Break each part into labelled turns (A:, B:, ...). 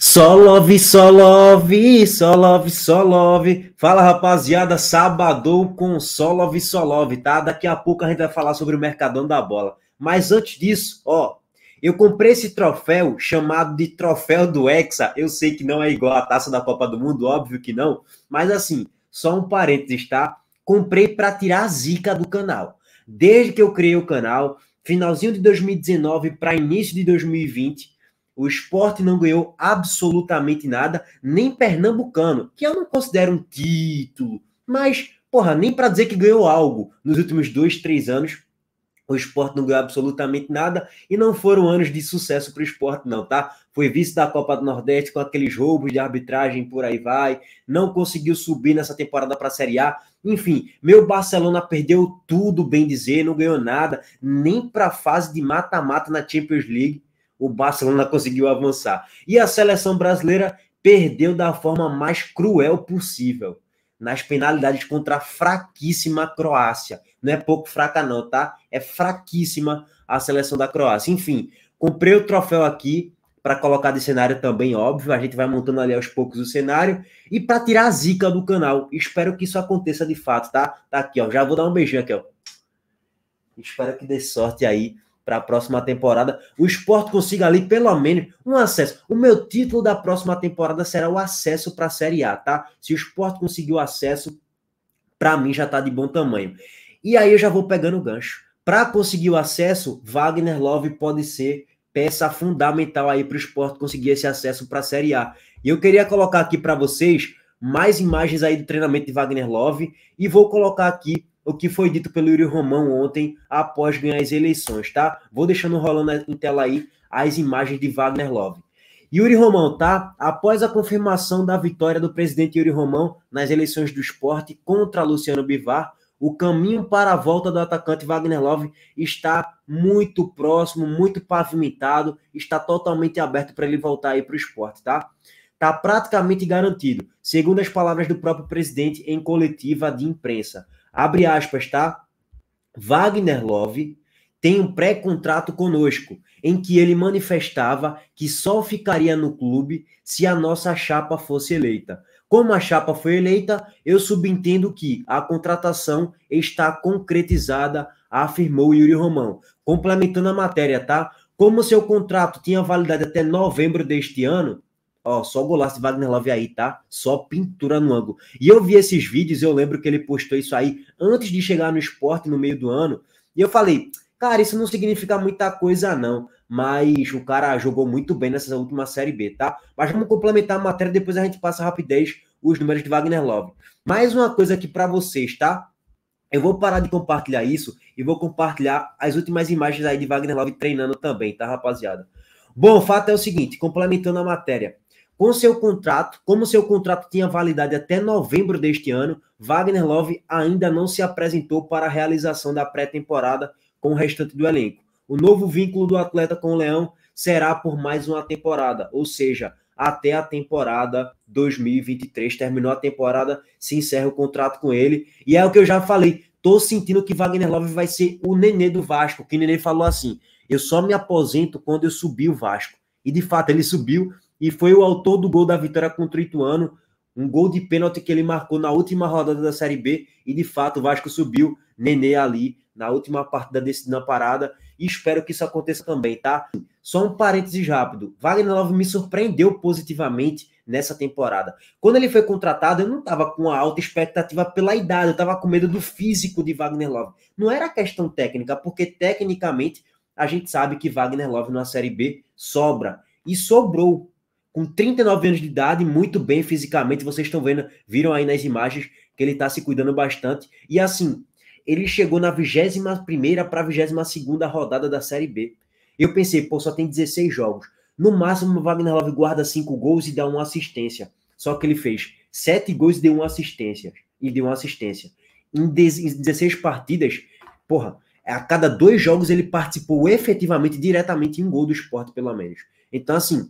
A: Só love, só love, só love, só love. Fala rapaziada, sábado com só love, só love, tá? Daqui a pouco a gente vai falar sobre o Mercadão da Bola. Mas antes disso, ó, eu comprei esse troféu chamado de Troféu do Hexa. Eu sei que não é igual a taça da Copa do Mundo, óbvio que não. Mas assim, só um parênteses, tá? Comprei para tirar a zica do canal. Desde que eu criei o canal, finalzinho de 2019 para início de 2020 o esporte não ganhou absolutamente nada, nem Pernambucano, que eu não considero um título, mas, porra, nem para dizer que ganhou algo nos últimos dois, três anos, o esporte não ganhou absolutamente nada e não foram anos de sucesso para o esporte, não, tá? Foi vice da Copa do Nordeste com aqueles roubos de arbitragem por aí vai, não conseguiu subir nessa temporada para a Série A. Enfim, meu Barcelona perdeu tudo, bem dizer, não ganhou nada, nem para a fase de mata-mata na Champions League o Barcelona conseguiu avançar. E a seleção brasileira perdeu da forma mais cruel possível, nas penalidades contra a fraquíssima Croácia. Não é pouco fraca, não, tá? É fraquíssima a seleção da Croácia. Enfim, comprei o troféu aqui para colocar de cenário também, óbvio. A gente vai montando ali aos poucos o cenário. E para tirar a zica do canal, espero que isso aconteça de fato, tá? Tá aqui, ó. Já vou dar um beijinho aqui, ó. Espero que dê sorte aí para a próxima temporada, o esporte consiga ali pelo menos um acesso. O meu título da próxima temporada será o acesso para a Série A, tá? Se o esporte conseguir o acesso, para mim já tá de bom tamanho. E aí eu já vou pegando o gancho. Para conseguir o acesso, Wagner Love pode ser peça fundamental aí para o esporte conseguir esse acesso para a Série A. E eu queria colocar aqui para vocês mais imagens aí do treinamento de Wagner Love e vou colocar aqui o que foi dito pelo Yuri Romão ontem após ganhar as eleições, tá? Vou deixando rolando em tela aí as imagens de Wagner Love. Yuri Romão, tá? Após a confirmação da vitória do presidente Yuri Romão nas eleições do esporte contra Luciano Bivar, o caminho para a volta do atacante Wagner Love está muito próximo, muito pavimentado, está totalmente aberto para ele voltar aí para o esporte, tá? Tá praticamente garantido, segundo as palavras do próprio presidente em coletiva de imprensa. Abre aspas, tá? Wagner Love tem um pré-contrato conosco, em que ele manifestava que só ficaria no clube se a nossa chapa fosse eleita. Como a chapa foi eleita, eu subentendo que a contratação está concretizada, afirmou Yuri Romão. Complementando a matéria, tá? Como seu contrato tinha validade até novembro deste ano, Ó, só golaço de Wagner Love aí, tá? Só pintura no ângulo. E eu vi esses vídeos, eu lembro que ele postou isso aí antes de chegar no esporte no meio do ano. E eu falei, cara, isso não significa muita coisa, não. Mas o cara jogou muito bem nessa última Série B, tá? Mas vamos complementar a matéria, depois a gente passa rapidez os números de Wagner Love. Mais uma coisa aqui para vocês, tá? Eu vou parar de compartilhar isso e vou compartilhar as últimas imagens aí de Wagner Love treinando também, tá, rapaziada? Bom, o fato é o seguinte, complementando a matéria. Com seu contrato, como seu contrato tinha validade até novembro deste ano, Wagner Love ainda não se apresentou para a realização da pré-temporada com o restante do elenco. O novo vínculo do atleta com o Leão será por mais uma temporada, ou seja, até a temporada 2023. Terminou a temporada, se encerra o contrato com ele. E é o que eu já falei. Tô sentindo que Wagner Love vai ser o nenê do Vasco. Que nenê falou assim: eu só me aposento quando eu subir o Vasco. E de fato ele subiu e foi o autor do gol da vitória contra o Ituano, um gol de pênalti que ele marcou na última rodada da Série B e de fato o Vasco subiu Nenê ali na última parte da decisão parada e espero que isso aconteça também, tá? Só um parênteses rápido. Wagner Love me surpreendeu positivamente nessa temporada. Quando ele foi contratado, eu não estava com a alta expectativa pela idade, eu estava com medo do físico de Wagner Love. Não era questão técnica, porque tecnicamente a gente sabe que Wagner Love na Série B sobra e sobrou com 39 anos de idade, muito bem fisicamente, vocês estão vendo, viram aí nas imagens que ele está se cuidando bastante. E assim, ele chegou na 21ª para a 22ª rodada da Série B. Eu pensei, pô, só tem 16 jogos. No máximo, o Wagner Love guarda 5 gols e dá uma assistência. Só que ele fez 7 gols e deu uma assistência. E deu uma assistência. Em 16 partidas, porra, a cada dois jogos ele participou efetivamente, diretamente, em um gol do esporte, pelo menos. Então, assim,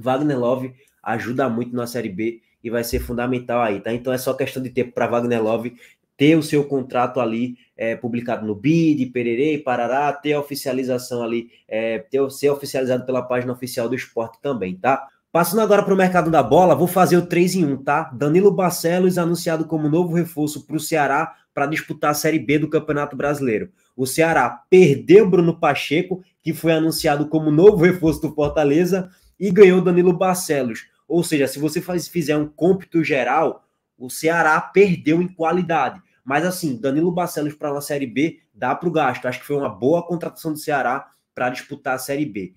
A: Wagner Love ajuda muito na Série B e vai ser fundamental aí, tá? Então é só questão de tempo para Wagner Love ter o seu contrato ali é, publicado no BID, Pererei, Parará, ter a oficialização ali, é, ter, ser oficializado pela página oficial do esporte também, tá? Passando agora para o mercado da bola, vou fazer o 3 em 1, tá? Danilo Barcelos anunciado como novo reforço para o Ceará para disputar a Série B do Campeonato Brasileiro. O Ceará perdeu Bruno Pacheco, que foi anunciado como novo reforço do Fortaleza, e ganhou Danilo Barcelos. Ou seja, se você faz, fizer um cômpito geral, o Ceará perdeu em qualidade. Mas assim, Danilo Barcelos para uma Série B dá para o gasto. Acho que foi uma boa contratação do Ceará para disputar a Série B.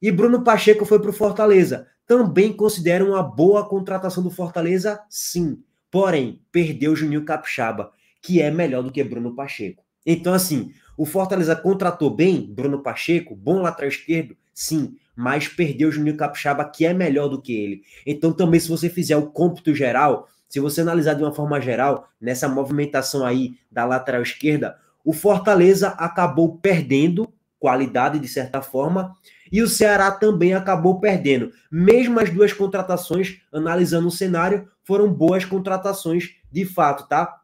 A: E Bruno Pacheco foi para o Fortaleza. Também considero uma boa contratação do Fortaleza, sim. Porém, perdeu Juninho Capixaba, que é melhor do que Bruno Pacheco. Então, assim, o Fortaleza contratou bem Bruno Pacheco, bom lateral esquerdo, Sim, mas perdeu o Juninho Capixaba, que é melhor do que ele. Então, também, se você fizer o cômputo geral, se você analisar de uma forma geral, nessa movimentação aí da lateral esquerda, o Fortaleza acabou perdendo qualidade, de certa forma, e o Ceará também acabou perdendo. Mesmo as duas contratações, analisando o cenário, foram boas contratações de fato, tá?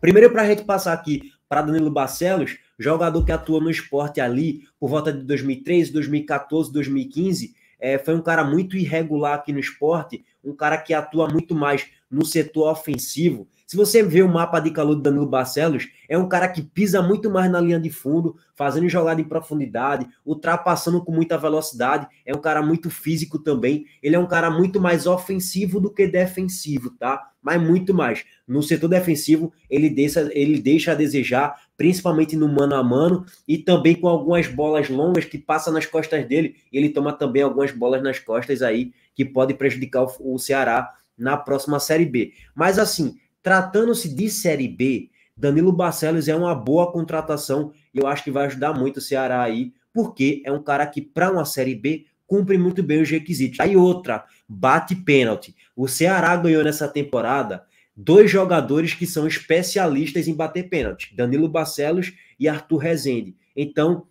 A: Primeiro, para a gente passar aqui para Danilo Barcelos, jogador que atuou no esporte ali por volta de 2013, 2014, 2015, é, foi um cara muito irregular aqui no esporte, um cara que atua muito mais no setor ofensivo. Se você vê o mapa de calor do Danilo Barcelos, é um cara que pisa muito mais na linha de fundo, fazendo jogada em profundidade, ultrapassando com muita velocidade. É um cara muito físico também. Ele é um cara muito mais ofensivo do que defensivo, tá? Mas muito mais. No setor defensivo, ele deixa, ele deixa a desejar, principalmente no mano a mano, e também com algumas bolas longas que passam nas costas dele. Ele toma também algumas bolas nas costas aí, que pode prejudicar o, o Ceará na próxima Série B. Mas assim, tratando-se de Série B, Danilo Barcelos é uma boa contratação e eu acho que vai ajudar muito o Ceará aí, porque é um cara que, para uma Série B, cumpre muito bem os requisitos. Aí outra, bate pênalti. O Ceará ganhou nessa temporada dois jogadores que são especialistas em bater pênalti, Danilo Barcelos e Arthur Rezende. Então,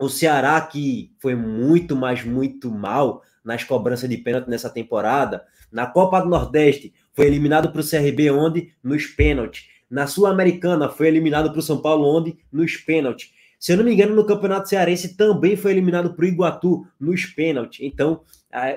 A: o Ceará, que foi muito, mas muito mal nas cobranças de pênalti nessa temporada, na Copa do Nordeste, foi eliminado para o CRB onde? Nos pênaltis. Na Sul-Americana, foi eliminado para o São Paulo onde? Nos pênaltis. Se eu não me engano, no Campeonato Cearense também foi eliminado para o Iguatu nos pênaltis. Então,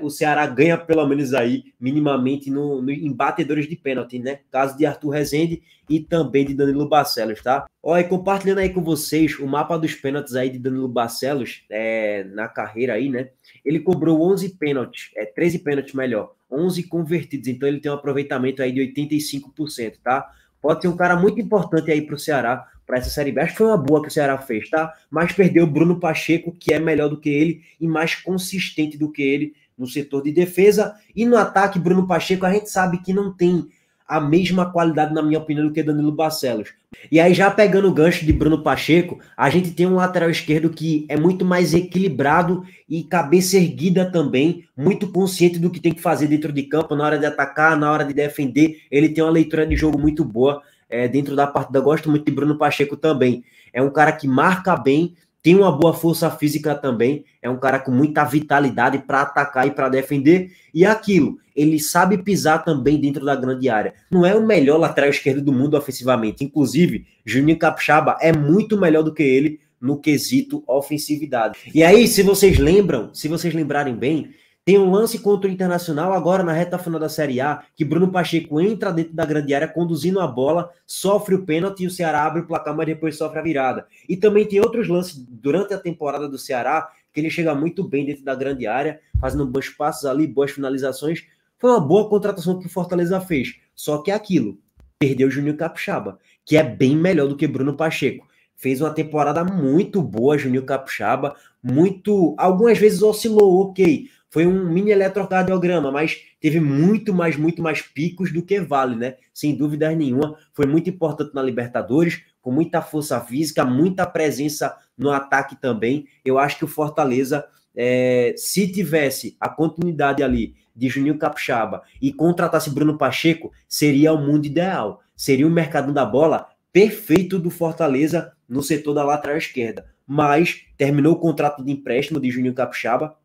A: o Ceará ganha pelo menos aí, minimamente, no, no, em batedores de pênalti, né? Caso de Arthur Rezende e também de Danilo Barcelos, tá? Ó, e compartilhando aí com vocês o mapa dos pênaltis aí de Danilo Barcelos é, na carreira aí, né? Ele cobrou 11 pênaltis, é 13 pênaltis melhor. 11 convertidos. Então ele tem um aproveitamento aí de 85%, tá? Pode ser um cara muito importante aí para o Ceará, para essa Série B. Acho que foi uma boa que o Ceará fez, tá? Mas perdeu o Bruno Pacheco, que é melhor do que ele e mais consistente do que ele no setor de defesa. E no ataque, Bruno Pacheco, a gente sabe que não tem a mesma qualidade, na minha opinião, do que Danilo Barcelos. E aí, já pegando o gancho de Bruno Pacheco, a gente tem um lateral esquerdo que é muito mais equilibrado e cabeça erguida também, muito consciente do que tem que fazer dentro de campo, na hora de atacar, na hora de defender. Ele tem uma leitura de jogo muito boa é, dentro da partida. Gosto muito de Bruno Pacheco também. É um cara que marca bem, tem uma boa força física também, é um cara com muita vitalidade para atacar e para defender, e é aquilo, ele sabe pisar também dentro da grande área. Não é o melhor lateral esquerdo do mundo ofensivamente, inclusive, Juninho Capixaba é muito melhor do que ele no quesito ofensividade. E aí, se vocês lembram, se vocês lembrarem bem, tem um lance contra o Internacional agora na reta final da Série A, que Bruno Pacheco entra dentro da grande área conduzindo a bola, sofre o pênalti e o Ceará abre o placar, mas depois sofre a virada. E também tem outros lances durante a temporada do Ceará, que ele chega muito bem dentro da grande área, fazendo bons passos ali, boas finalizações. Foi uma boa contratação que o Fortaleza fez. Só que é aquilo, perdeu o Juninho Capixaba, que é bem melhor do que Bruno Pacheco fez uma temporada muito boa, Juninho Capixaba, muito, algumas vezes oscilou, ok, foi um mini eletrocardiograma, mas teve muito mais, muito mais picos do que vale, né? Sem dúvida nenhuma, foi muito importante na Libertadores, com muita força física, muita presença no ataque também. Eu acho que o Fortaleza, é, se tivesse a continuidade ali de Juninho Capixaba e contratasse Bruno Pacheco, seria o mundo ideal. Seria o mercado da bola perfeito do Fortaleza no setor da lateral esquerda. Mas terminou o contrato de empréstimo de Juninho Capixaba,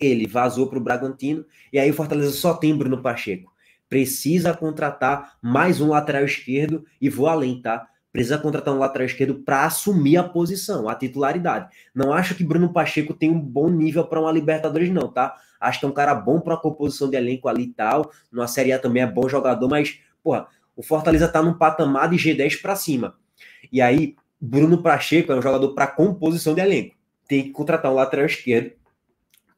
A: ele vazou para o Bragantino e aí o Fortaleza só tem Bruno Pacheco. Precisa contratar mais um lateral esquerdo e vou além, tá? Precisa contratar um lateral esquerdo para assumir a posição, a titularidade. Não acho que Bruno Pacheco tem um bom nível para uma Libertadores, não, tá? Acho que é um cara bom para a composição de elenco ali e tal. Numa Série A também é bom jogador, mas, porra, o Fortaleza tá num patamar de G10 para cima. E aí, Bruno Pacheco é um jogador para composição de elenco. Tem que contratar um lateral esquerdo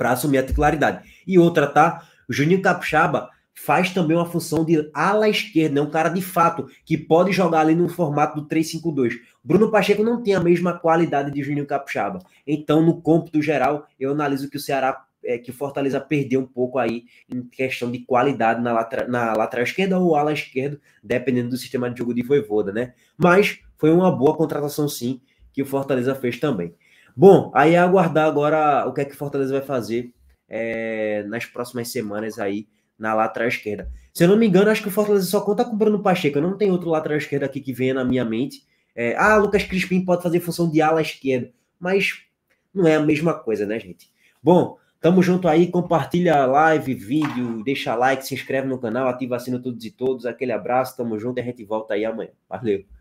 A: para assumir a titularidade. E outra, tá? O Juninho Capixaba faz também uma função de ala esquerda, é um cara de fato que pode jogar ali no formato do 3-5-2. Bruno Pacheco não tem a mesma qualidade de Juninho Capixaba. Então, no cômputo geral, eu analiso que o Ceará é, que o Fortaleza perdeu um pouco aí em questão de qualidade na, latra, na lateral esquerda ou ala esquerda, dependendo do sistema de jogo de Voivoda, né? Mas foi uma boa contratação sim que o Fortaleza fez também. Bom, aí é aguardar agora o que é que Fortaleza vai fazer é, nas próximas semanas aí na lateral esquerda. Se eu não me engano, acho que o Fortaleza só conta com o Bruno Pacheco. Eu não tenho outro lateral esquerdo aqui que venha na minha mente. É, ah, Lucas Crispim pode fazer função de ala esquerda, mas não é a mesma coisa, né, gente? Bom, tamo junto aí, compartilha a live, vídeo, deixa like, se inscreve no canal, ativa o sino todos e todos. Aquele abraço, tamo junto e a gente volta aí amanhã. Valeu!